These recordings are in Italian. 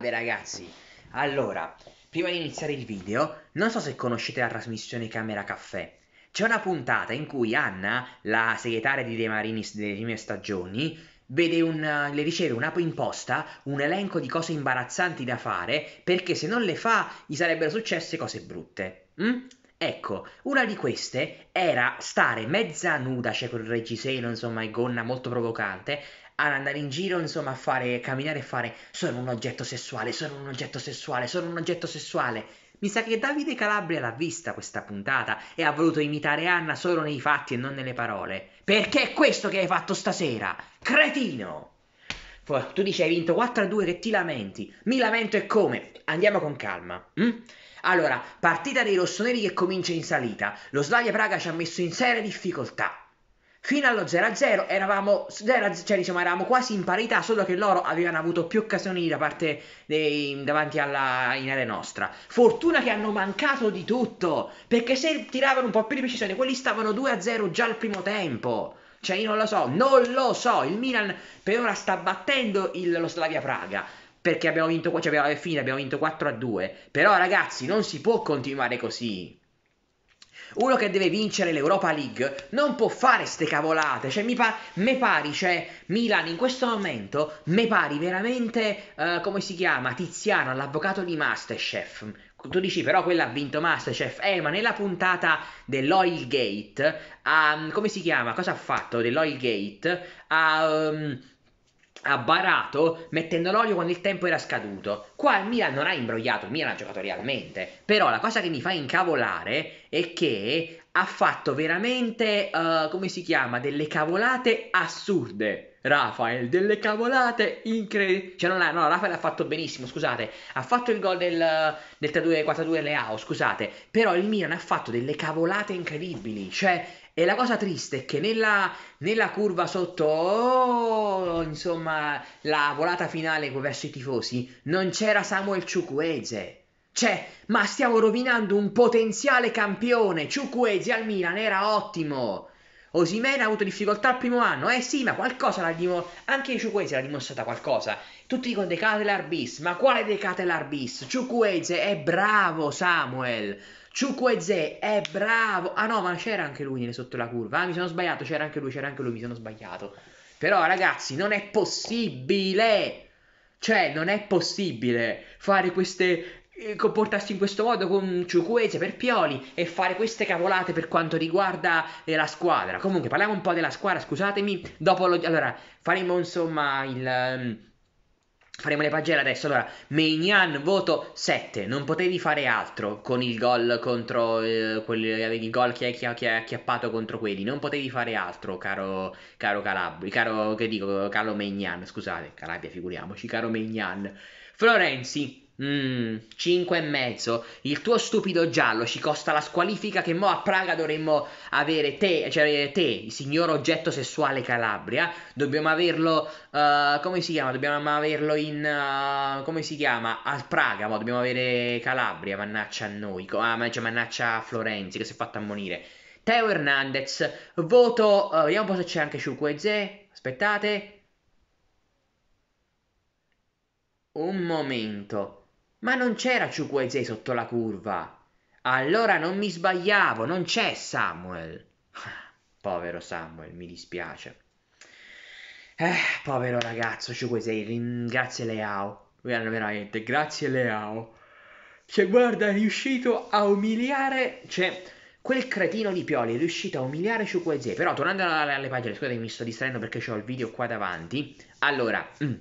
Beh ragazzi, allora, prima di iniziare il video, non so se conoscete la trasmissione Camera Caffè. C'è una puntata in cui Anna, la segretaria di De Marinis delle prime stagioni, un, le riceve una imposta, un elenco di cose imbarazzanti da fare, perché se non le fa gli sarebbero successe cose brutte. Mm? Ecco, una di queste era stare mezza nuda, cioè quel reggiseno, insomma, e gonna molto provocante, ad andare in giro, insomma, a fare, camminare e fare sono un oggetto sessuale, sono un oggetto sessuale, sono un oggetto sessuale. Mi sa che Davide Calabria l'ha vista questa puntata e ha voluto imitare Anna solo nei fatti e non nelle parole. Perché è questo che hai fatto stasera, cretino! Tu dici hai vinto 4 a 2 che ti lamenti. Mi lamento e come? Andiamo con calma. Hm? Allora, partita dei rossoneri che comincia in salita. Lo Slavia Praga ci ha messo in seria difficoltà. Fino allo 0-0 eravamo, cioè, diciamo, eravamo quasi in parità, solo che loro avevano avuto più occasioni da parte dei, davanti alla, in area nostra. Fortuna che hanno mancato di tutto, perché se tiravano un po' più di precisione, quelli stavano 2-0 già al primo tempo. Cioè io non lo so, non lo so, il Milan per ora sta battendo il, lo Slavia Praga perché abbiamo vinto, cioè abbiamo, fine abbiamo vinto 4 a 2. Però ragazzi, non si può continuare così uno che deve vincere l'Europa League non può fare ste cavolate. Cioè, mi, pa- me pari, cioè, Milan in questo momento, mi pari veramente, uh, come si chiama, Tiziano, l'avvocato di Masterchef. Tu dici però quella ha vinto Masterchef, eh ma nella puntata dell'Oil Gate, um, ehm, come si chiama, cosa ha fatto dell'Oil Gate? Ha... Um, ha barato mettendo l'olio quando il tempo era scaduto. Qua il Milan non ha imbrogliato, il Milan ha giocato realmente. Però la cosa che mi fa incavolare è che ha fatto veramente, uh, come si chiama, delle cavolate assurde. Rafael, delle cavolate incredibili. Cioè, non ha, no, Rafael ha fatto benissimo, scusate. Ha fatto il gol del, del 3-2-4-2 Leao, scusate. Però il Milan ha fatto delle cavolate incredibili. Cioè, e la cosa triste è che nella, nella curva sotto, oh, insomma, la volata finale verso i tifosi, non c'era Samuel Ciucueze. Cioè, ma stiamo rovinando un potenziale campione. Ciucuezi al Milan era ottimo. Osimena oh, ha avuto difficoltà al primo anno, eh sì, ma qualcosa l'ha dimostrato. Anche Ciuquese l'ha dimostrata qualcosa. Tutti dicono De bis, ma quale De bis? Ciuquese è bravo, Samuel. Ciuqueze è bravo. Ah no, ma c'era anche lui sotto la curva. Ah, mi sono sbagliato, c'era anche lui, c'era anche lui, mi sono sbagliato. Però ragazzi, non è possibile. Cioè, non è possibile fare queste eh, comportarsi in questo modo con Ciucuese per Pioli e fare queste cavolate per quanto riguarda eh, la squadra. Comunque parliamo un po' della squadra, scusatemi, dopo lo... Allora, faremo insomma il... Ehm, faremo le pagelle adesso. Allora, Meignan voto 7. Non potevi fare altro con il gol contro eh, quel, il gol che hai acchiappato contro quelli. Non potevi fare altro, caro, caro Calabri. Caro, che dico, caro Meignan. Scusate, Calabria, figuriamoci, caro Meignan. Florenzi, Mmm, 5 e mezzo. Il tuo stupido giallo ci costa la squalifica che mo a Praga dovremmo avere te, cioè te, il signor oggetto sessuale Calabria. Dobbiamo averlo, uh, come si chiama? Dobbiamo averlo in, uh, come si chiama? A Praga, mo dobbiamo avere Calabria, mannaccia a noi, ah, cioè mannaccia a Florenzi che si è fatta ammonire. Teo Hernandez, voto, uh, vediamo un po' se c'è anche Chukwueze, aspettate. Un momento. Ma non c'era Chukwueze sotto la curva. Allora non mi sbagliavo, non c'è Samuel. Povero Samuel, mi dispiace. Eh, povero ragazzo Chukwueze, ringrazia Leao. Veramente, grazie Leao. Cioè, guarda, è riuscito a umiliare... Cioè, quel cretino di Pioli è riuscito a umiliare Chukwueze. Però, tornando alle pagine, scusate mi sto distraendo perché ho il video qua davanti. Allora... Mm.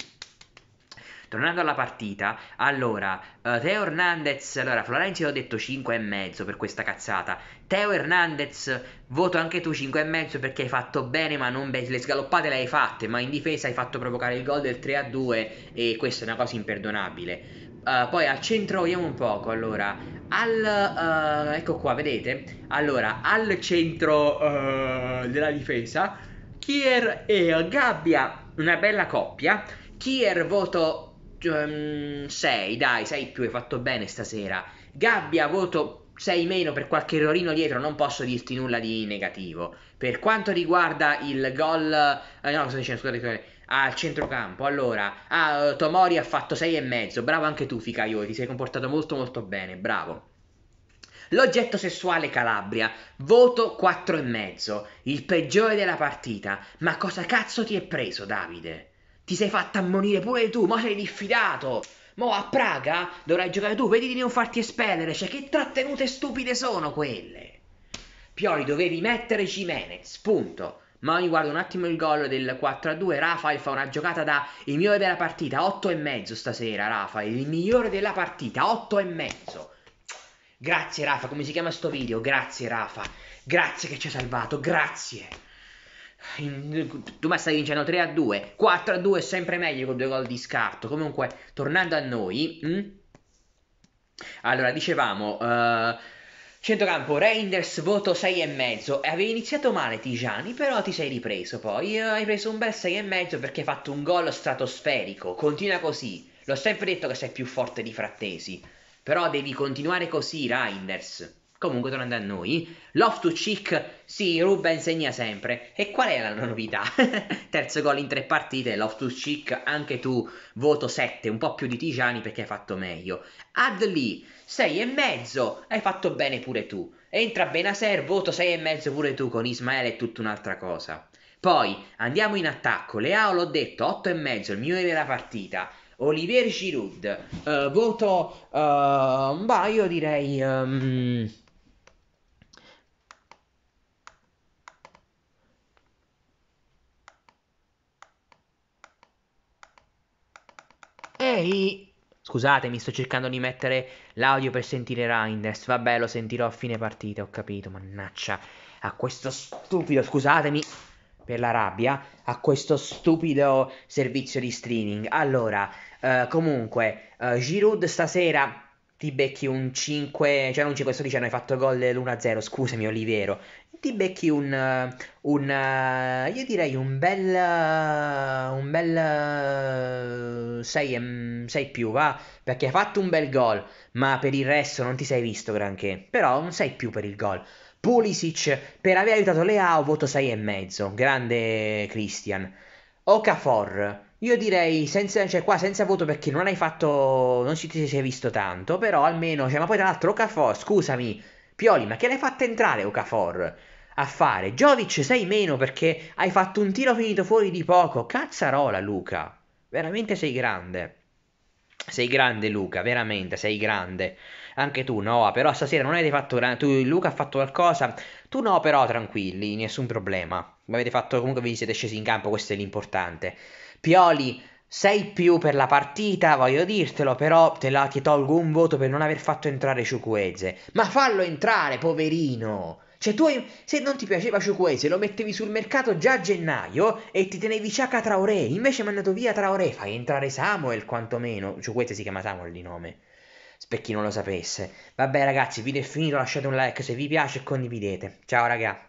Tornando alla partita, allora, uh, Teo Hernandez, allora Florenzi ho detto 5,5 per questa cazzata. Teo Hernandez, voto anche tu 5,5 perché hai fatto bene, ma non be- le sgaloppate le hai fatte, ma in difesa hai fatto provocare il gol del 3-2 a e questa è una cosa imperdonabile. Uh, poi al centro, vediamo un poco, allora, al... Uh, ecco qua, vedete? Allora, al centro della difesa, Kier e Gabbia, una bella coppia. Kier voto 6, ehm, dai, 6 più, hai fatto bene stasera. Gabbia, voto 6 meno per qualche errorino dietro, non posso dirti nulla di negativo. Per quanto riguarda il gol, eh, no, sto dicendo, scusate, al centrocampo, allora, ah, Tomori ha fatto 6,5, bravo anche tu, Ficaio, ti sei comportato molto molto bene, bravo. L'oggetto sessuale Calabria, voto 4,5, il peggiore della partita. Ma cosa cazzo ti è preso, Davide? Ti sei fatta ammonire pure tu, ma sei diffidato. Mo a Praga dovrai giocare tu, vedi di non farti espellere, cioè che trattenute stupide sono quelle. Pioli dovevi mettere Jimenez, punto. Ma mi guardo un attimo il gol del 4-2, Rafael fa una giocata da il migliore della partita, 8 e mezzo stasera Rafael, il migliore della partita, 8 e mezzo. Grazie Rafa, come si chiama sto video? Grazie Rafa, grazie che ci hai salvato, grazie tu ma stai vincendo 3 a 2, 4 a 2 è sempre meglio con due gol di scarto. Comunque, tornando a noi, mh? Hm? allora dicevamo. Uh, Centrocampo, Reinders voto 6,5. Eh, avevi iniziato male Tijani, però ti sei ripreso poi. Eh, hai preso un bel 6,5 perché hai fatto un gol stratosferico. Continua così. L'ho sempre detto che sei più forte di Frattesi. Però devi continuare così, Reinders. Comunque, tornando a noi, Love to Cheek sì, Ruben insegna sempre. E qual è la novità? Terzo gol in tre partite, Love to Cheek, anche tu, voto 7, un po' più di Tigiani perché hai fatto meglio. Adli, mezzo, hai fatto bene pure tu. Entra Benaser, voto e mezzo pure tu, con Ismaele è tutta un'altra cosa. Poi andiamo in attacco, Leao l'ho detto, e mezzo, il mio della partita. Olivier Giroud, uh, voto... Eh, uh, bah, io direi... Um... Ehi! Scusatemi, sto cercando di mettere l'audio per sentire Reinders. Vabbè, lo sentirò a fine partita, ho capito, mannaggia. A questo stupido, scusatemi per la rabbia, a questo stupido servizio di streaming. Allora, eh, comunque, eh, Giroud stasera ti becchi un 5, cioè non 5, sto dicendo hai fatto gol l'1-0, scusami Olivero, ti becchi un, eh, un eh, io direi un bel, eh, un bel 6, 6 più, va, perché hai fatto un bel gol, ma per il resto non ti sei visto granché, però un 6 più per il gol. Pulisic per aver aiutato Leao, voto 6,5, grande Christian. Okafor, io direi senza, cioè qua senza voto perché non hai fatto. Non ci ti sei visto tanto. Però almeno. Cioè, ma poi tra l'altro Okafor, scusami, Pioli, ma che l'hai fatta entrare Okafor? A fare Jovic sei meno perché hai fatto un tiro finito fuori di poco. Cazzarola, Luca. Veramente sei grande. Sei grande Luca, veramente sei grande. Anche tu Noah, però stasera non avete fatto grande. Tu Luca ha fatto qualcosa. Tu no, però tranquilli, nessun problema. Avete fatto comunque vi siete scesi in campo, questo è l'importante. Pioli, sei più per la partita, voglio dirtelo, però te la, ti tolgo un voto per non aver fatto entrare Ciucueze. Ma fallo entrare, poverino! Cioè tu se non ti piaceva Ciucuese lo mettevi sul mercato già a gennaio e ti tenevi Ciaca Traoré, invece mi è andato via Traoré, fai entrare Samuel quantomeno, Ciucuese si chiama Samuel di nome, per chi non lo sapesse. Vabbè ragazzi, video è finito, lasciate un like se vi piace e condividete. Ciao ragazzi.